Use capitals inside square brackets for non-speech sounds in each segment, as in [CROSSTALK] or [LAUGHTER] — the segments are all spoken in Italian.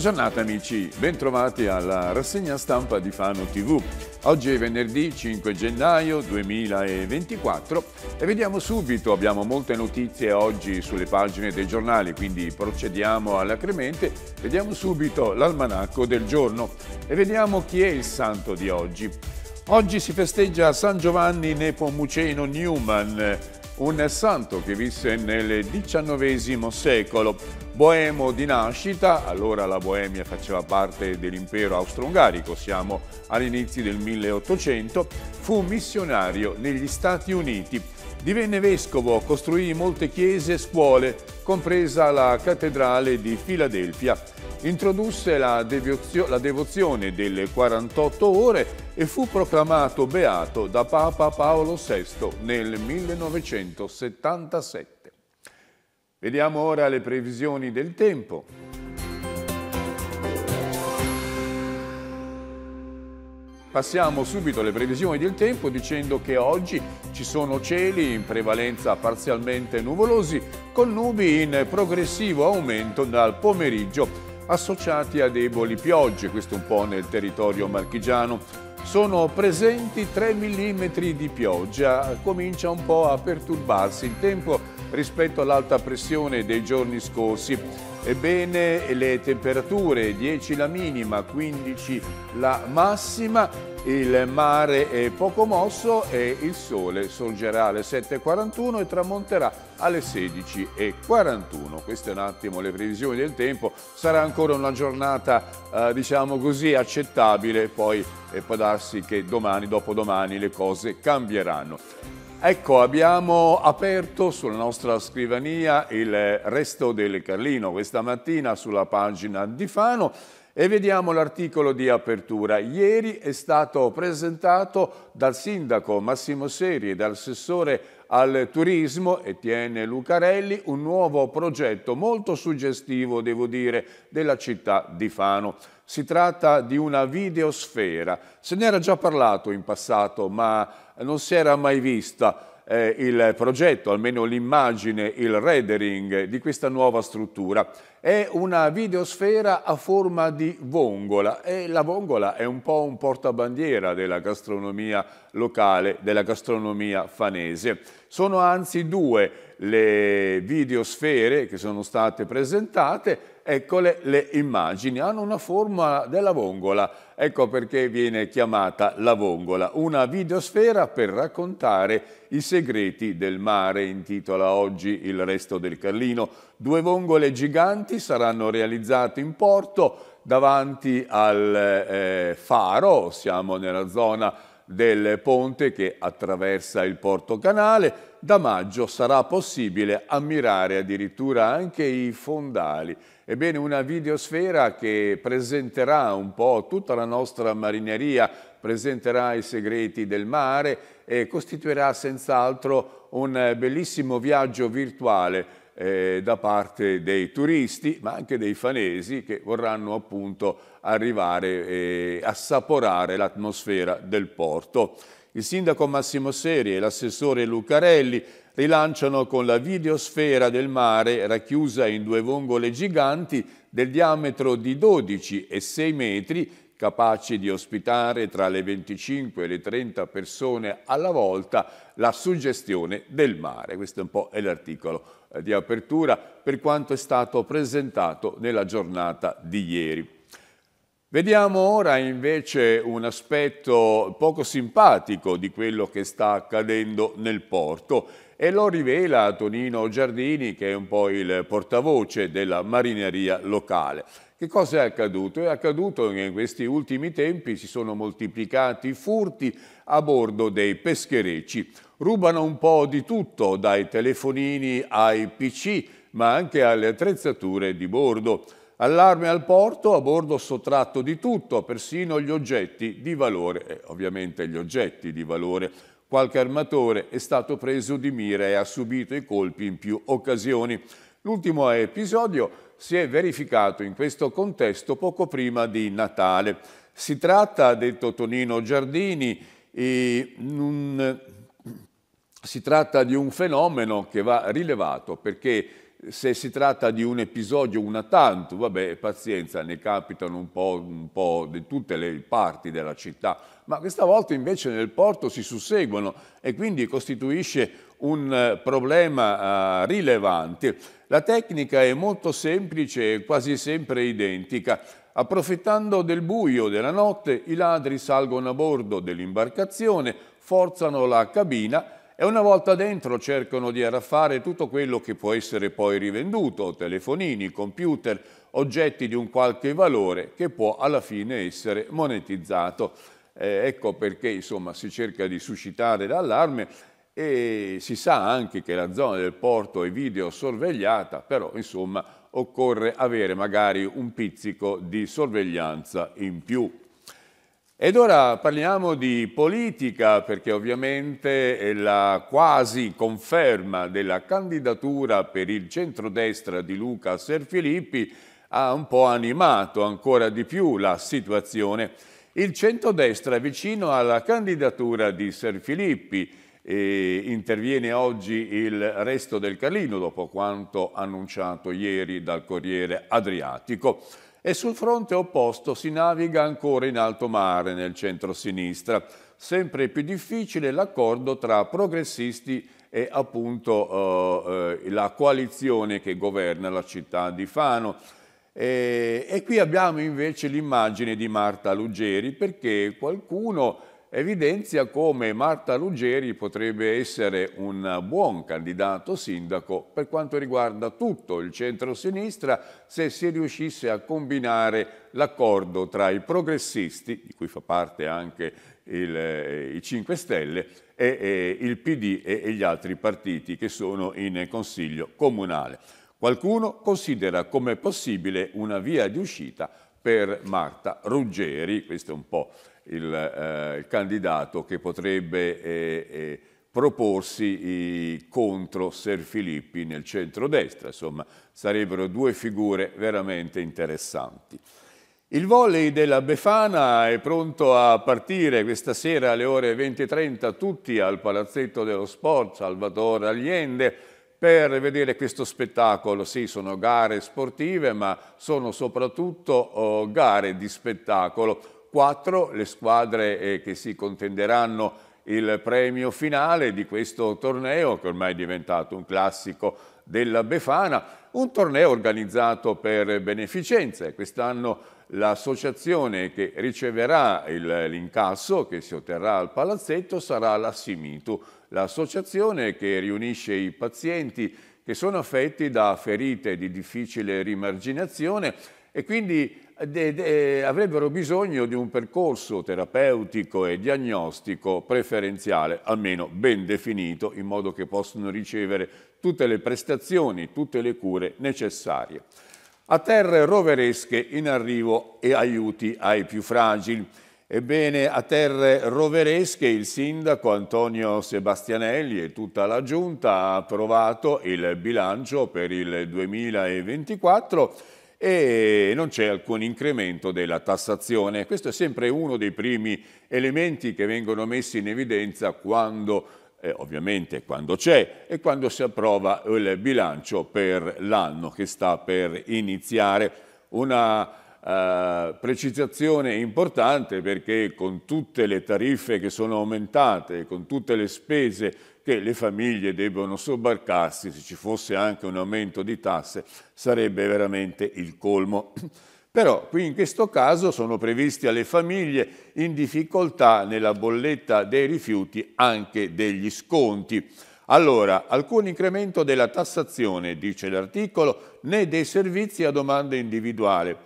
giornata amici, bentrovati alla rassegna stampa di Fano TV. Oggi è venerdì 5 gennaio 2024 e vediamo subito, abbiamo molte notizie oggi sulle pagine dei giornali, quindi procediamo alla cremente, vediamo subito l'almanacco del giorno e vediamo chi è il santo di oggi. Oggi si festeggia San Giovanni Nepomuceno Newman, un santo che visse nel XIX secolo. Boemo di nascita, allora la Boemia faceva parte dell'impero austro-ungarico, siamo all'inizio del 1800, fu missionario negli Stati Uniti. Divenne vescovo, costruì molte chiese e scuole, compresa la cattedrale di Filadelfia. Introdusse la, la devozione delle 48 ore e fu proclamato beato da Papa Paolo VI nel 1977. Vediamo ora le previsioni del tempo. Passiamo subito alle previsioni del tempo dicendo che oggi ci sono cieli in prevalenza parzialmente nuvolosi con nubi in progressivo aumento dal pomeriggio associati a deboli piogge, questo un po' nel territorio marchigiano sono presenti 3 mm di pioggia, comincia un po' a perturbarsi il tempo rispetto all'alta pressione dei giorni scorsi. Ebbene, le temperature 10 la minima, 15 la massima, il mare è poco mosso e il sole sorgerà alle 7.41 e tramonterà alle 16.41. Queste un attimo le previsioni del tempo, sarà ancora una giornata eh, diciamo così accettabile poi e eh, può darsi che domani, dopodomani le cose cambieranno. Ecco, abbiamo aperto sulla nostra scrivania il resto del Carlino questa mattina sulla pagina di Fano e vediamo l'articolo di apertura. Ieri è stato presentato dal sindaco Massimo Seri e dal dall'assessore al turismo Etienne Lucarelli un nuovo progetto molto suggestivo, devo dire, della città di Fano. Si tratta di una videosfera. Se ne era già parlato in passato, ma non si era mai vista eh, il progetto, almeno l'immagine, il rendering di questa nuova struttura. È una videosfera a forma di vongola e la vongola è un po' un portabandiera della gastronomia locale, della gastronomia fanese. Sono anzi due le videosfere che sono state presentate eccole le immagini, hanno una forma della vongola, ecco perché viene chiamata la vongola, una videosfera per raccontare i segreti del mare, intitola oggi il resto del Carlino. Due vongole giganti saranno realizzate in porto davanti al eh, faro, siamo nella zona del ponte che attraversa il Porto Canale, da maggio sarà possibile ammirare addirittura anche i fondali Ebbene, una videosfera che presenterà un po' tutta la nostra marineria, presenterà i segreti del mare e costituirà senz'altro un bellissimo viaggio virtuale eh, da parte dei turisti, ma anche dei fanesi che vorranno appunto arrivare e assaporare l'atmosfera del porto. Il sindaco Massimo Seri e l'assessore Lucarelli rilanciano con la videosfera del mare racchiusa in due vongole giganti del diametro di 12 e 6 metri capaci di ospitare tra le 25 e le 30 persone alla volta la suggestione del mare. Questo è un po' l'articolo eh, di apertura per quanto è stato presentato nella giornata di ieri. Vediamo ora invece un aspetto poco simpatico di quello che sta accadendo nel porto e lo rivela Tonino Giardini che è un po' il portavoce della marineria locale. Che cosa è accaduto? È accaduto che in questi ultimi tempi si sono moltiplicati i furti a bordo dei pescherecci. Rubano un po' di tutto, dai telefonini ai PC, ma anche alle attrezzature di bordo. Allarme al porto, a bordo sottratto di tutto, persino gli oggetti di valore, eh, ovviamente gli oggetti di valore. Qualche armatore è stato preso di mira e ha subito i colpi in più occasioni. L'ultimo episodio si è verificato in questo contesto poco prima di Natale. Si tratta, ha detto Tonino Giardini, eh, un, si tratta di un fenomeno che va rilevato perché se si tratta di un episodio, una tanto, vabbè, pazienza, ne capitano un po', un po', di tutte le parti della città, ma questa volta invece nel porto si susseguono e quindi costituisce un eh, problema eh, rilevante. La tecnica è molto semplice e quasi sempre identica. Approfittando del buio della notte, i ladri salgono a bordo dell'imbarcazione, forzano la cabina e una volta dentro cercano di arraffare tutto quello che può essere poi rivenduto, telefonini, computer, oggetti di un qualche valore che può alla fine essere monetizzato. Eh, ecco perché insomma, si cerca di suscitare l'allarme e si sa anche che la zona del porto è video sorvegliata, però insomma occorre avere magari un pizzico di sorveglianza in più. Ed ora parliamo di politica perché ovviamente la quasi conferma della candidatura per il centrodestra di Luca Serfilippi ha un po' animato ancora di più la situazione. Il centrodestra è vicino alla candidatura di Serfilippi e interviene oggi il resto del Carlino dopo quanto annunciato ieri dal Corriere Adriatico e sul fronte opposto si naviga ancora in alto mare nel centro-sinistra, sempre più difficile l'accordo tra progressisti e appunto eh, eh la coalizione che governa la città di Fano. E, e qui abbiamo invece l'immagine di Marta Ruggeri perché qualcuno evidenzia come Marta Ruggeri potrebbe essere un buon candidato sindaco per quanto riguarda tutto il centro-sinistra se si riuscisse a combinare l'accordo tra i progressisti, di cui fa parte anche il, eh, i 5 Stelle, e, e il PD e, e gli altri partiti che sono in Consiglio Comunale. Qualcuno considera come possibile una via di uscita per Marta Ruggeri, questo è un po' il, eh, il candidato che potrebbe eh, eh proporsi contro Ser Filippi nel centrodestra. Insomma, sarebbero due figure veramente interessanti. Il volley della Befana è pronto a partire questa sera alle ore 20.30 tutti al Palazzetto dello Sport Salvatore Allende per vedere questo spettacolo. Sì, sono gare sportive ma sono soprattutto oh, gare di spettacolo quattro le squadre eh, che si contenderanno il premio finale di questo torneo che ormai è diventato un classico della Befana, un torneo organizzato per beneficenza. Quest'anno l'associazione che riceverà l'incasso che si otterrà al palazzetto sarà la Simitu, l'associazione che riunisce i pazienti che sono affetti da ferite di difficile rimarginazione e quindi de, de, avrebbero bisogno di un percorso terapeutico e diagnostico preferenziale, almeno ben definito, in modo che possano ricevere tutte le prestazioni, tutte le cure necessarie. A terre roveresche in arrivo e aiuti ai più fragili. Ebbene, a terre roveresche il sindaco Antonio Sebastianelli e tutta la giunta ha approvato il bilancio per il 2024 e non c'è alcun incremento della tassazione. Questo è sempre uno dei primi elementi che vengono messi in evidenza quando eh, ovviamente quando c'è e quando si approva il bilancio per l'anno che sta per iniziare. Una eh, precisazione importante perché con tutte le tariffe che sono aumentate, con tutte le spese che le famiglie debbono sobbarcarsi, se ci fosse anche un aumento di tasse sarebbe veramente il colmo. [CLEARS THROAT] Però qui in questo caso sono previsti alle famiglie in difficoltà nella bolletta dei rifiuti anche degli sconti. Allora, alcun incremento della tassazione, dice l'articolo, né dei servizi a domanda individuale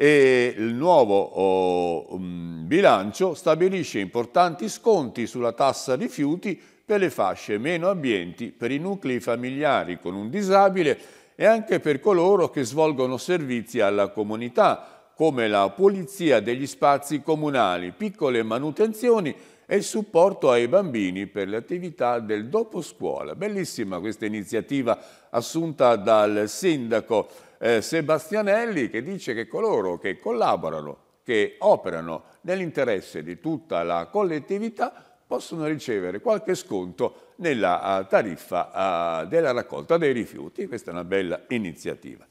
e il nuovo oh, mm, bilancio stabilisce importanti sconti sulla tassa rifiuti per le fasce meno ambienti, per i nuclei familiari con un disabile e anche per coloro che svolgono servizi alla comunità, come la pulizia degli spazi comunali, piccole manutenzioni e il supporto ai bambini per le attività del dopo scuola. Bellissima questa iniziativa assunta dal sindaco eh, Sebastianelli che dice che coloro che collaborano, che operano nell'interesse di tutta la collettività possono ricevere qualche sconto nella eh, tariffa eh, della raccolta dei rifiuti. Questa è una bella iniziativa.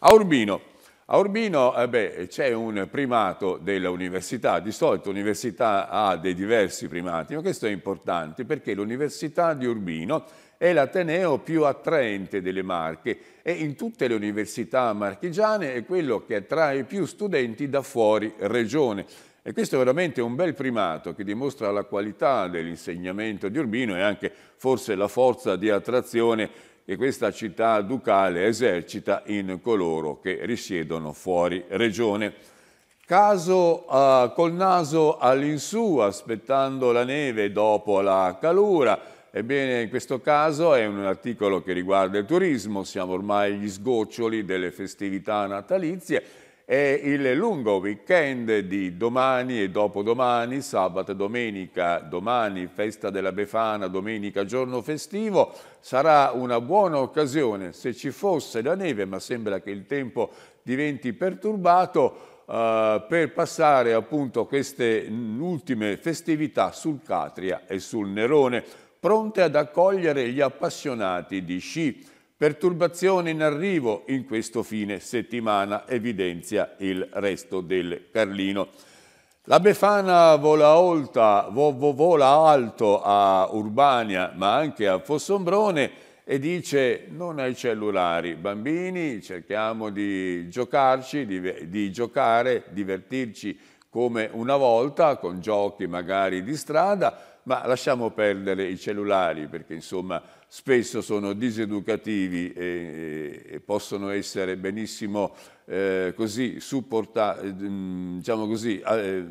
A Urbino, a Urbino eh, c'è un primato dell'università, di solito l'università ha dei diversi primati, ma questo è importante perché l'università di Urbino è l'ateneo più attraente delle Marche e in tutte le università marchigiane è quello che attrae più studenti da fuori regione. E questo è veramente un bel primato che dimostra la qualità dell'insegnamento di Urbino e anche forse la forza di attrazione che questa città ducale esercita in coloro che risiedono fuori regione. Caso eh, col naso all'insù, aspettando la neve dopo la calura, Ebbene, in questo caso è un articolo che riguarda il turismo, siamo ormai agli sgoccioli delle festività natalizie è il lungo weekend di domani e dopodomani, sabato e domenica, domani festa della Befana, domenica giorno festivo, sarà una buona occasione se ci fosse la neve, ma sembra che il tempo diventi perturbato, Uh, per passare appunto queste ultime festività sul Catria e sul Nerone, pronte ad accogliere gli appassionati di sci. Perturbazione in arrivo in questo fine settimana, evidenzia il resto del Carlino. La Befana vola, olta, vo, vo, vola alto a Urbania, ma anche a Fossombrone, e dice non ai cellulari, bambini cerchiamo di giocarci, di, di giocare, divertirci come una volta con giochi magari di strada, ma lasciamo perdere i cellulari perché insomma spesso sono diseducativi e, e possono essere benissimo eh, così supportati, eh, mm, diciamo così, eh,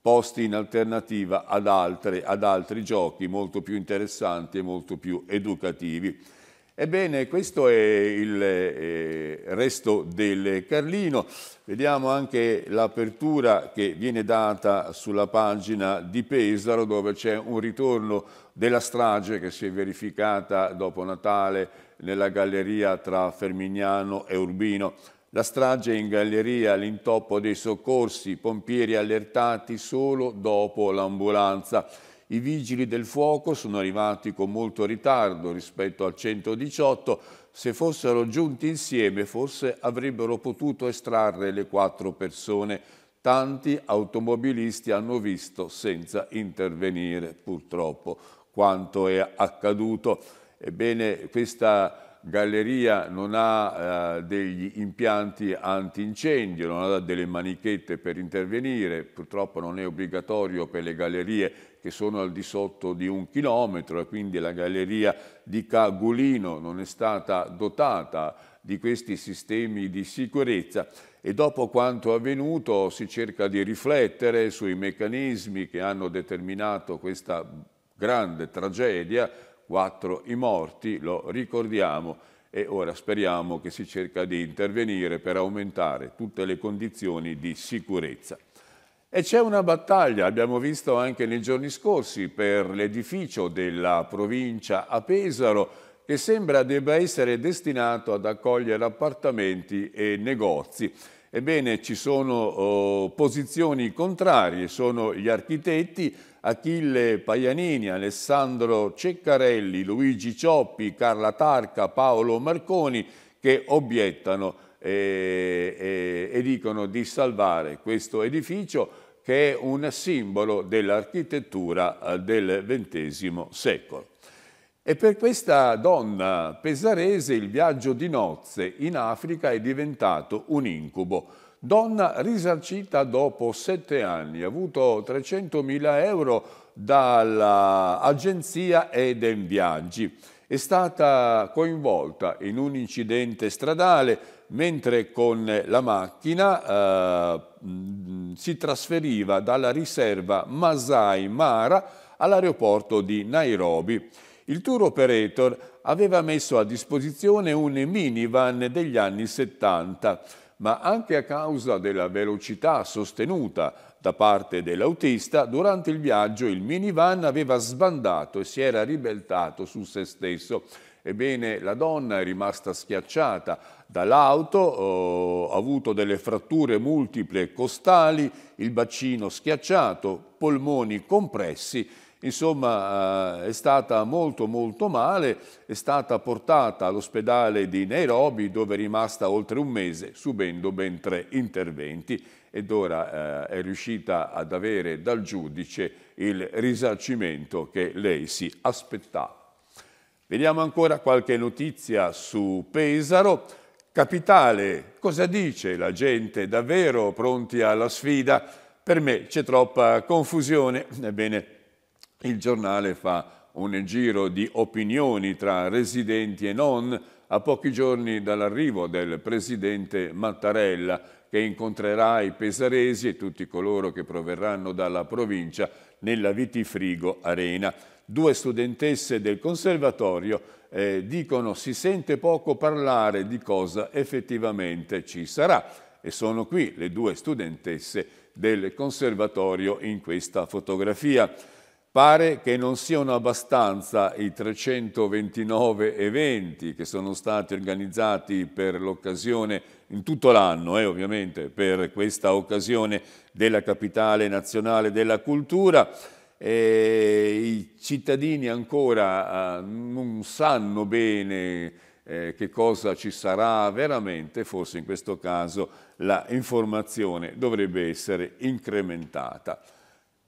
posti in alternativa ad, altre, ad altri giochi molto più interessanti e molto più educativi. Ebbene, questo è il eh, resto del Carlino. Vediamo anche l'apertura che viene data sulla pagina di Pesaro, dove c'è un ritorno della strage che si è verificata dopo Natale nella galleria tra Fermignano e Urbino. La strage in galleria, l'intoppo dei soccorsi, pompieri allertati solo dopo l'ambulanza. I vigili del fuoco sono arrivati con molto ritardo rispetto al 118, se fossero giunti insieme forse avrebbero potuto estrarre le quattro persone. Tanti automobilisti hanno visto senza intervenire purtroppo quanto è accaduto. Ebbene, questa galleria non ha eh, degli impianti antincendio, non ha delle manichette per intervenire, purtroppo non è obbligatorio per le gallerie che sono al di sotto di un chilometro, e quindi la galleria di Cagulino non è stata dotata di questi sistemi di sicurezza e dopo quanto avvenuto si cerca di riflettere sui meccanismi che hanno determinato questa grande tragedia, quattro i morti, lo ricordiamo, e ora speriamo che si cerca di intervenire per aumentare tutte le condizioni di sicurezza. E c'è una battaglia, abbiamo visto anche nei giorni scorsi, per l'edificio della provincia a Pesaro che sembra debba essere destinato ad accogliere appartamenti e negozi. Ebbene, ci sono oh, posizioni contrarie, sono gli architetti Achille Paianini, Alessandro Ceccarelli, Luigi Cioppi, Carla Tarca, Paolo Marconi che obiettano e, e, e dicono di salvare questo edificio che è un simbolo dell'architettura eh, del XX secolo. E per questa donna pesarese il viaggio di nozze in Africa è diventato un incubo. Donna risarcita dopo sette anni, ha avuto 300.000 euro dall'agenzia Eden Viaggi. È stata coinvolta in un incidente stradale mentre con la macchina eh, si trasferiva dalla riserva Masai Mara all'aeroporto di Nairobi. Il tour operator aveva messo a disposizione un minivan degli anni 70, ma anche a causa della velocità sostenuta da parte dell'autista, durante il viaggio il minivan aveva sbandato e si era ribeltato su se stesso. Ebbene, la donna è rimasta schiacciata dall'auto, ha avuto delle fratture multiple costali, il bacino schiacciato, polmoni compressi, insomma eh, è stata molto molto male, è stata portata all'ospedale di Nairobi dove è rimasta oltre un mese subendo ben tre interventi ed ora eh, è riuscita ad avere dal giudice il risarcimento che lei si aspettava. Vediamo ancora qualche notizia su Pesaro. Capitale, cosa dice la gente? Davvero pronti alla sfida? Per me c'è troppa confusione. Ebbene, il giornale fa un giro di opinioni tra residenti e non a pochi giorni dall'arrivo del presidente Mattarella che incontrerà i pesaresi e tutti coloro che proverranno dalla provincia nella Vitifrigo Arena due studentesse del conservatorio eh, dicono si sente poco parlare di cosa effettivamente ci sarà e sono qui le due studentesse del conservatorio in questa fotografia. Pare che non siano abbastanza i 329 eventi che sono stati organizzati per l'occasione, in tutto l'anno eh, ovviamente, per questa occasione della capitale nazionale della cultura e i cittadini ancora ah, non sanno bene eh, che cosa ci sarà veramente, forse in questo caso la informazione dovrebbe essere incrementata.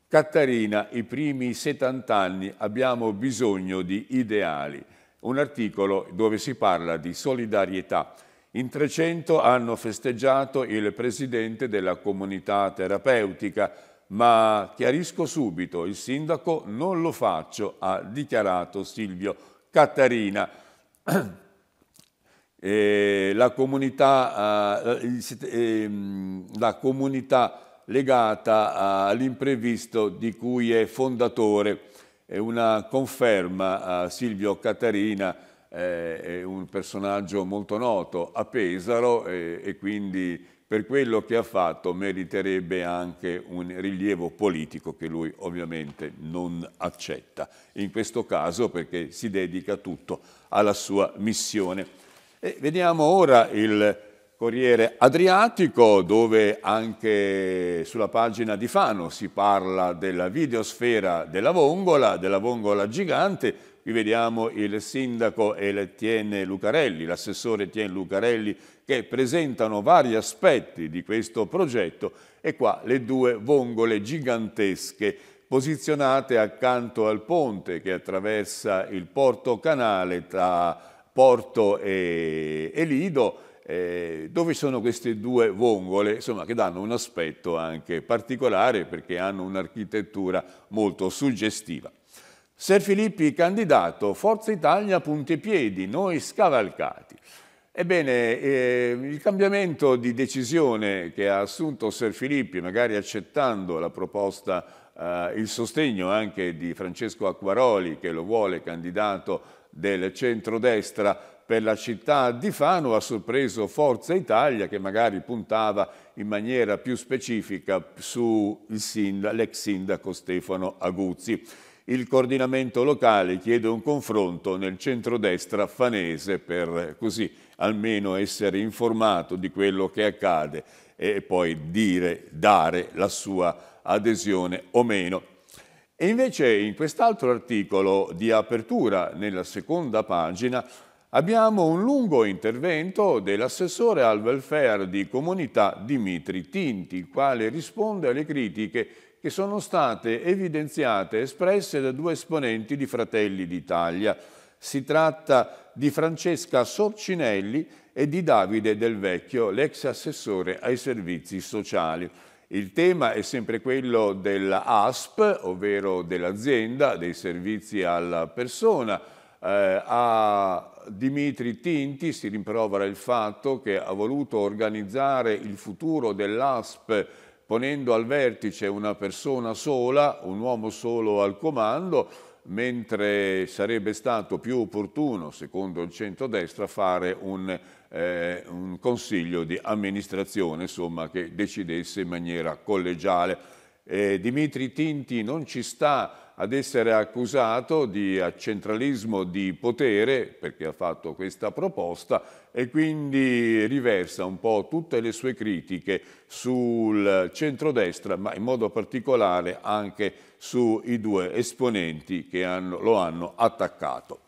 Cattarina, i primi 70 anni abbiamo bisogno di ideali, un articolo dove si parla di solidarietà. In 300 hanno festeggiato il presidente della comunità terapeutica, ma chiarisco subito, il sindaco non lo faccio, ha dichiarato Silvio Cattarina. Eh, [CLEARS THROAT] la, comunità, eh, ehm, la comunità legata eh, all'imprevisto di cui è fondatore è una conferma a eh, Silvio Cattarina, è un personaggio molto noto a Pesaro e quindi per quello che ha fatto meriterebbe anche un rilievo politico che lui ovviamente non accetta. In questo caso perché si dedica tutto alla sua missione. E vediamo ora il Corriere Adriatico dove anche sulla pagina di Fano si parla della videosfera della vongola, della vongola gigante qui vediamo il sindaco Etienne Lucarelli, l'assessore Etienne Lucarelli, che presentano vari aspetti di questo progetto e qua le due vongole gigantesche posizionate accanto al ponte che attraversa il porto canale tra Porto e, e Lido, eh, dove sono queste due vongole insomma, che danno un aspetto anche particolare perché hanno un'architettura molto suggestiva. Ser Filippi candidato, Forza Italia punti e piedi, noi scavalcati. Ebbene, eh, il cambiamento di decisione che ha assunto Ser Filippi, magari accettando la proposta, eh, il sostegno anche di Francesco Acquaroli, che lo vuole candidato del centrodestra per la città di Fano, ha sorpreso Forza Italia, che magari puntava in maniera più specifica sull'ex sindaco Stefano Aguzzi. Il coordinamento locale chiede un confronto nel centrodestra fanese per così almeno essere informato di quello che accade e poi dire, dare la sua adesione o meno. E invece in quest'altro articolo di apertura, nella seconda pagina, abbiamo un lungo intervento dell'assessore al welfare di comunità Dimitri Tinti, il quale risponde alle critiche che sono state evidenziate e espresse da due esponenti di Fratelli d'Italia. Si tratta di Francesca Sorcinelli e di Davide Del Vecchio, l'ex assessore ai servizi sociali. Il tema è sempre quello dell'ASP, ovvero dell'azienda, dei servizi alla persona. Eh, a Dimitri Tinti si rimprovera il fatto che ha voluto organizzare il futuro dell'ASP ponendo al vertice una persona sola, un uomo solo al comando, mentre sarebbe stato più opportuno, secondo il centrodestra, fare un, eh, un consiglio di amministrazione insomma, che decidesse in maniera collegiale. Eh, Dimitri Tinti non ci sta ad essere accusato di centralismo di potere, perché ha fatto questa proposta, e quindi riversa un po' tutte le sue critiche sul centrodestra, ma in modo particolare anche sui due esponenti che hanno, lo hanno attaccato.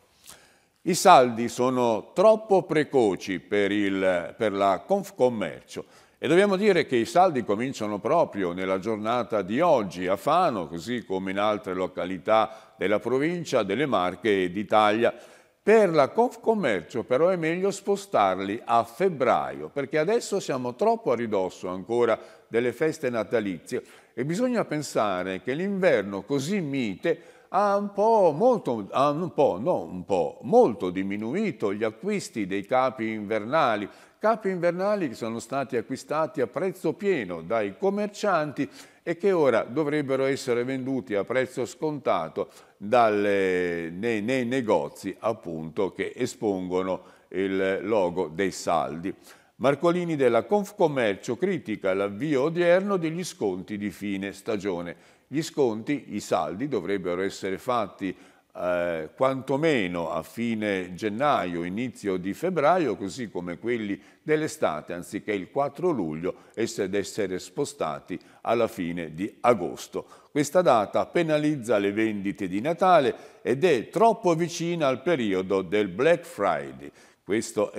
I saldi sono troppo precoci per, il, per la Confcommercio e dobbiamo dire che i saldi cominciano proprio nella giornata di oggi a Fano, così come in altre località della provincia, delle Marche e d'Italia. Per la Confcommercio però è meglio spostarli a febbraio, perché adesso siamo troppo a ridosso ancora delle feste natalizie e bisogna pensare che l'inverno così mite ha un po', molto, un po', no, un po', molto diminuito gli acquisti dei capi invernali capi invernali che sono stati acquistati a prezzo pieno dai commercianti e che ora dovrebbero essere venduti a prezzo scontato dalle, nei, nei negozi appunto che espongono il logo dei saldi. Marcolini della Confcommercio critica l'avvio odierno degli sconti di fine stagione. Gli sconti, i saldi, dovrebbero essere fatti eh, quantomeno a fine gennaio, inizio di febbraio, così come quelli dell'estate, anziché il 4 luglio, ed essere spostati alla fine di agosto. Questa data penalizza le vendite di Natale ed è troppo vicina al periodo del Black Friday. Queste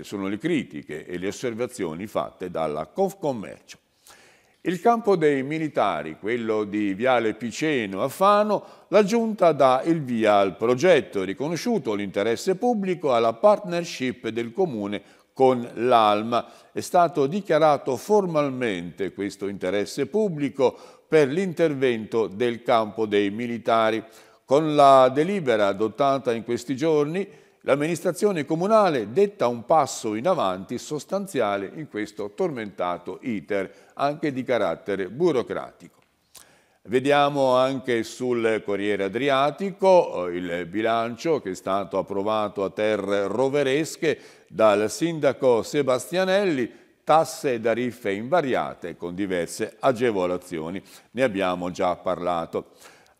sono le critiche e le osservazioni fatte dalla Confcommercio. Il campo dei militari, quello di Viale Piceno a Fano, la Giunta dà il via al progetto, riconosciuto l'interesse pubblico alla partnership del Comune con l'Alma. È stato dichiarato formalmente questo interesse pubblico per l'intervento del campo dei militari. Con la delibera adottata in questi giorni, l'amministrazione comunale detta un passo in avanti sostanziale in questo tormentato iter, anche di carattere burocratico. Vediamo anche sul Corriere Adriatico eh, il bilancio che è stato approvato a terre roveresche dal sindaco Sebastianelli, tasse e tariffe invariate con diverse agevolazioni. Ne abbiamo già parlato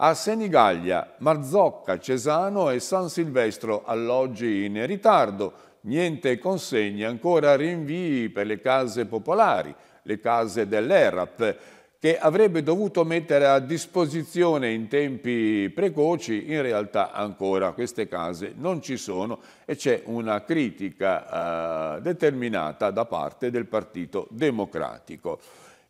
a Senigallia, Marzocca, Cesano e San Silvestro, alloggi in ritardo, niente consegne, ancora rinvii per le case popolari, le case dell'ERAP, che avrebbe dovuto mettere a disposizione in tempi precoci, in realtà ancora queste case non ci sono e c'è una critica eh, determinata da parte del Partito Democratico.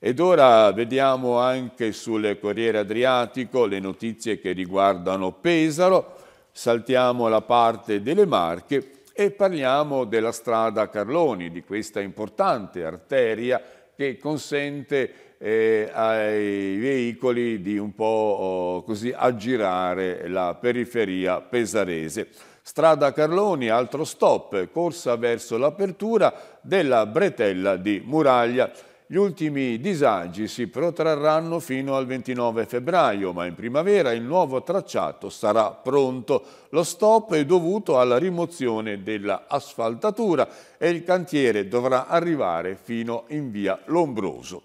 Ed ora vediamo anche sul Corriere Adriatico le notizie che riguardano Pesaro, saltiamo la parte delle Marche e parliamo della strada Carloni, di questa importante arteria che consente eh, ai veicoli di un po' oh, così aggirare la periferia pesarese. Strada Carloni, altro stop, corsa verso l'apertura della bretella di Muraglia. Gli ultimi disagi si protrarranno fino al 29 febbraio, ma in primavera il nuovo tracciato sarà pronto. Lo stop è dovuto alla rimozione dell'asfaltatura e il cantiere dovrà arrivare fino in via Lombroso.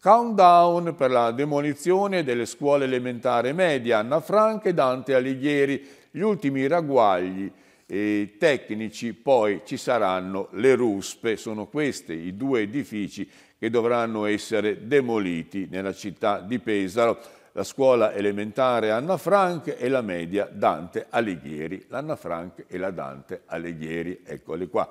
Countdown per la demolizione delle scuole elementari e medie Anna Franca e Dante Alighieri. Gli ultimi ragguagli tecnici, poi ci saranno le ruspe. Sono questi i due edifici che dovranno essere demoliti nella città di Pesaro, la scuola elementare Anna Frank e la media Dante Alighieri. L'Anna Frank e la Dante Alighieri, eccoli qua.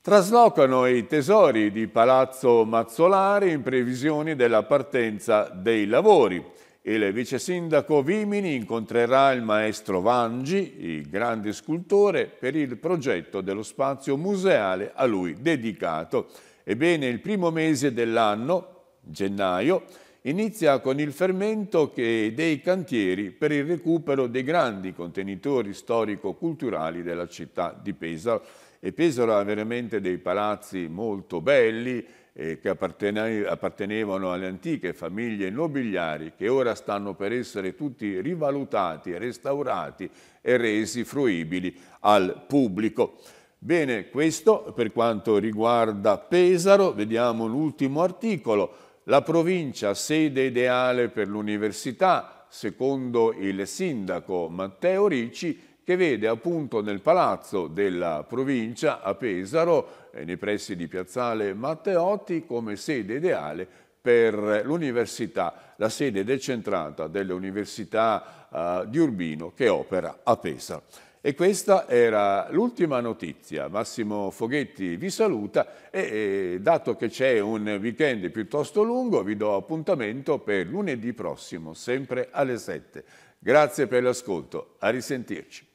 Traslocano i tesori di Palazzo Mazzolari in previsione della partenza dei lavori. Il vice sindaco Vimini incontrerà il maestro Vangi, il grande scultore, per il progetto dello spazio museale a lui dedicato Ebbene, il primo mese dell'anno, gennaio, inizia con il fermento dei cantieri per il recupero dei grandi contenitori storico-culturali della città di Pesaro. E Pesaro ha veramente dei palazzi molto belli eh, che appartenevano alle antiche famiglie nobiliari che ora stanno per essere tutti rivalutati, restaurati e resi fruibili al pubblico. Bene, questo per quanto riguarda Pesaro, vediamo l'ultimo articolo, la provincia sede ideale per l'università, secondo il sindaco Matteo Ricci, che vede appunto nel palazzo della provincia a Pesaro, eh, nei pressi di Piazzale Matteotti, come sede ideale per l'università, la sede decentrata dell'Università eh, di Urbino che opera a Pesaro. E questa era l'ultima notizia. Massimo Foghetti vi saluta e, dato che c'è un weekend piuttosto lungo vi do appuntamento per lunedì prossimo, sempre alle 7. Grazie per l'ascolto, a risentirci.